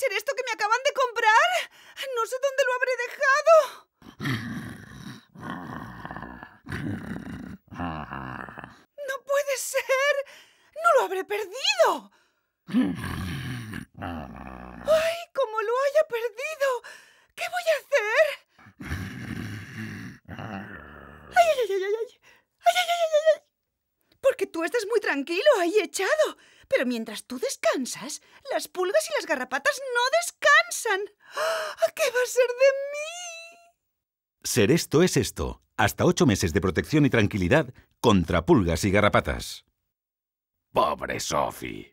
ser esto que me acaban de comprar? No sé dónde lo habré dejado. ¡No puede ser! ¡No lo habré perdido! ¡Ay, cómo lo haya perdido! ¿Qué voy a hacer? ¡Ay, ay, ay, ay, ay! ay, ay, ay! Porque tú estás muy tranquilo ahí echado. Pero mientras tú descansas, las pulgas y las garrapatas no descansan. ¡Ah! ¿Qué va a ser de mí? Ser esto es esto. Hasta ocho meses de protección y tranquilidad contra pulgas y garrapatas. Pobre Sophie.